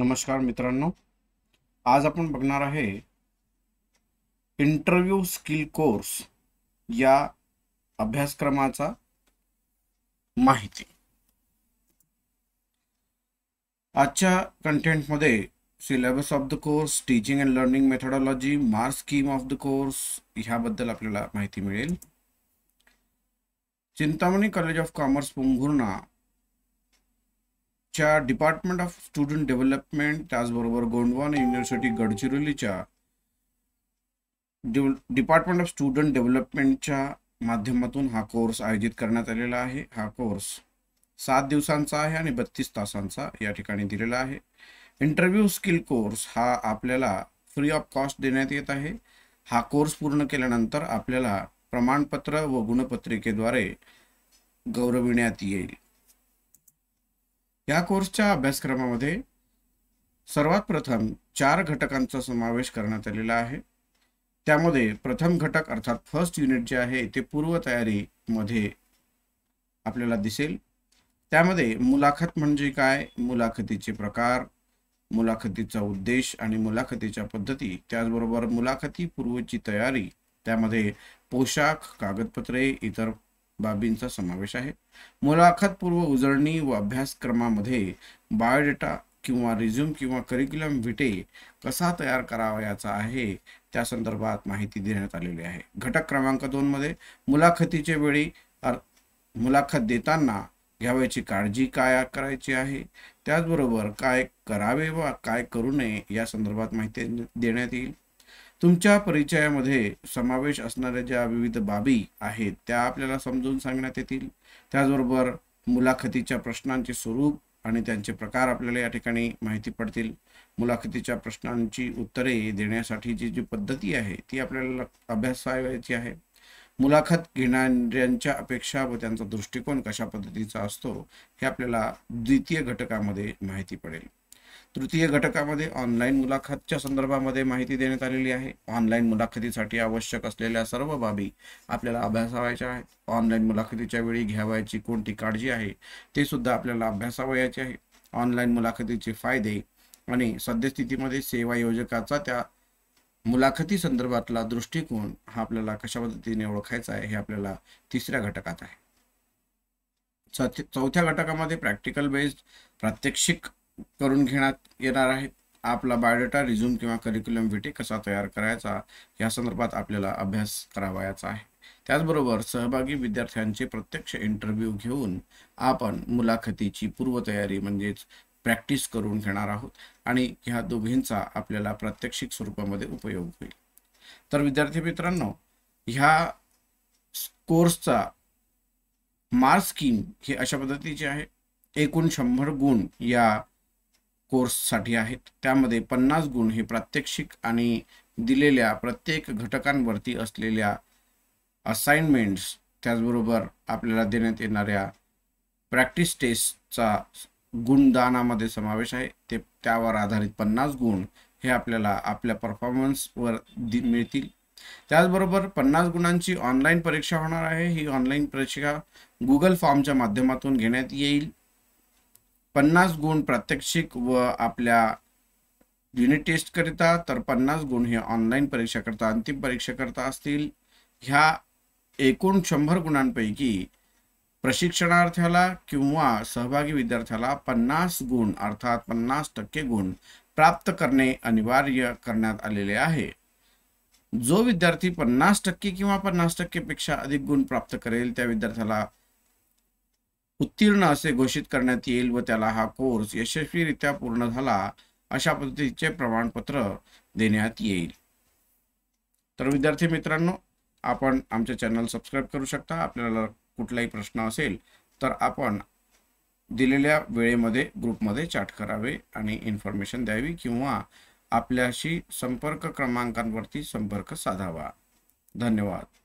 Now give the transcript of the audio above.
नमस्कार मित्रांनो आज आपण बघणार आहे इंटरव्ह्यू स्किल कोर्स या अभ्यासक्रमाचा माहिती आजच्या कंटेंटमध्ये syllabus of the course teaching and learning methodology mark scheme of the course ह्याबद्दल आपल्याला माहिती मिळेल चिंतामणी कॉलेज ऑफ कॉमर्स पुंगुर्णा च्या डिपार्टमेंट ऑफ स्टुडंट डेव्हलपमेंट त्याचबरोबर गोंडवान युनिव्हर्सिटी गडचिरोलीच्या डिपार्टमेंट ऑफ स्टुडंट डेव्हलपमेंटच्या माध्यमातून हा कोर्स आयोजित करण्यात आलेला आहे हा कोर्स सात दिवसांचा आहे आणि बत्तीस तासांचा या ठिकाणी दिलेला आहे इंटरव्ह्यू स्किल कोर्स हा आपल्याला फ्री ऑफ कॉस्ट देण्यात येत आहे हा कोर्स पूर्ण केल्यानंतर आपल्याला प्रमाणपत्र व गुणपत्रिकेद्वारे गौरविण्यात येईल या कोर्सच्या अभ्यासक्रमामध्ये सर्वात प्रथम चार घटकांचा समावेश करण्यात आलेला आहे त्यामध्ये प्रथम घटक अर्थात फर्स्ट युनिट जे आहे ते पूर्वतयारीमध्ये आपल्याला दिसेल त्यामध्ये मुलाखत म्हणजे काय मुलाखतीचे प्रकार मुलाखतीचा उद्देश आणि मुलाखतीच्या पद्धती त्याचबरोबर मुलाखती पूर्वची तयारी त्यामध्ये पोशाख कागदपत्रे इतर बाबींचा समावेश आहे मुलाखत पूर्व उजळणी व अभ्यासक्रमामध्ये बायोडेटा किंवा रिझ्यूम किंवा करिक्युलम विटे कसा तयार करावा याचा आहे त्या संदर्भात माहिती देण्यात आलेली आहे घटक क्रमांक दोनमध्ये मुलाखतीच्या वेळी मुलाखत देताना घ्यावयाची काळजी काय करायची आहे त्याचबरोबर काय करावे व काय करू नये या संदर्भात माहिती देण्यात येईल तुमच्या परिचयामध्ये समावेश असणाऱ्या ज्या विविध बाबी आहेत त्या आपल्याला समजून सांगण्यात येतील त्याचबरोबर मुलाखतीच्या प्रश्नांचे स्वरूप आणि त्यांचे प्रकार आपल्याला या ठिकाणी माहिती पडतील मुलाखतीच्या प्रश्नांची उत्तरे देण्यासाठी जी जी पद्धती आहे ती आपल्याला अभ्यासावयाची आहे मुलाखत घेणाऱ्यांच्या अपेक्षा व त्यांचा दृष्टिकोन कशा पद्धतीचा असतो हे आपल्याला द्वितीय घटकामध्ये माहिती पडेल तृतीय घटकामध्ये ऑनलाईन मुलाखतच्या संदर्भामध्ये माहिती देण्यात आलेली आहे ऑनलाईन मुलाखतीसाठी आवश्यक असलेल्या सर्व बाबी आपल्याला अभ्यासावायच्या आहेत ऑनलाईन मुलाखतीच्या वेळी घ्यावायची कोणती काळजी आहे ते सुद्धा आपल्याला अभ्यासावयाचे आहे ऑनलाईन मुलाखतीचे फायदे आणि सद्यस्थितीमध्ये सेवा योजकाचा त्या मुलाखती संदर्भातला दृष्टिकोन हा आपल्याला कशा पद्धतीने ओळखायचा आहे हे आपल्याला तिसऱ्या घटकात आहे चौथ्या घटकामध्ये प्रॅक्टिकल बेस्ड प्रात्यक्षिक करून घेण्यात येणार आहेत आपला बायोडेटा रिझ्यूम किंवा करिक्युलम विटे कसा तयार करायचा या संदर्भात आपल्याला अभ्यास करावायचा आहे त्याचबरोबर सहभागी विद्यार्थ्यांचे प्रत्यक्ष इंटरव्ह्यू घेऊन आपण मुलाखतीची पूर्वतयारी म्हणजेच प्रॅक्टिस करून घेणार आहोत आणि ह्या दोघींचा आपल्याला प्रात्यक्षिक स्वरूपामध्ये उपयोग होईल तर विद्यार्थी मित्रांनो ह्या कोर्सचा मार्क स्कीम ही अशा पद्धतीची आहे एकूण शंभर गुण या कोर्ससाठी आहेत त्यामध्ये पन्नास गुण हे प्रात्यक्षिक आणि दिलेल्या प्रत्येक घटकांवरती असलेल्या असाइनमेंट्स त्याचबरोबर आपल्याला देण्यात येणाऱ्या प्रॅक्टिस टेस्टचा गुणदानामध्ये समावेश आहे ते त्यावर आधारित पन्नास गुण हे आपल्याला आपल्या परफॉर्मन्सवर दि मिळतील त्याचबरोबर पन्नास गुणांची ऑनलाईन परीक्षा होणार आहे ही ऑनलाईन परीक्षा गुगल फॉर्मच्या माध्यमातून घेण्यात येईल पन्नास गुण प्रात्यक्षिक व आपल्या युनिट टेस्ट टेस्टकरिता तर पन्नास गुण हे ऑनलाईन करता अंतिम करता असतील ह्या एकूण शंभर गुणांपैकी प्रशिक्षणार्थ्याला किंवा सहभागी विद्यार्थ्याला पन्नास गुण अर्थात पन्नास टक्के गुण प्राप्त करणे अनिवार्य करण्यात आलेले आहे जो विद्यार्थी पन्नास टक्के किंवा पन्नास टक्केपेक्षा अधिक गुण प्राप्त करेल त्या विद्यार्थ्याला उत्तीर्ण असे घोषित करण्यात येईल व त्याला हा कोर्स यशस्वीरित्या पूर्ण झाला अशा पद्धतीचे प्रमाणपत्र देण्यात येईल तर विद्यार्थी मित्रांनो आपण आमचे चॅनल सबस्क्राईब करू शकता आपल्याला कुठलाही प्रश्न असेल तर आपण दिलेल्या वेळेमध्ये ग्रुपमध्ये चॅट करावे आणि इन्फॉर्मेशन द्यावी किंवा आपल्याशी संपर्क क्रमांकांवरती संपर्क साधावा धन्यवाद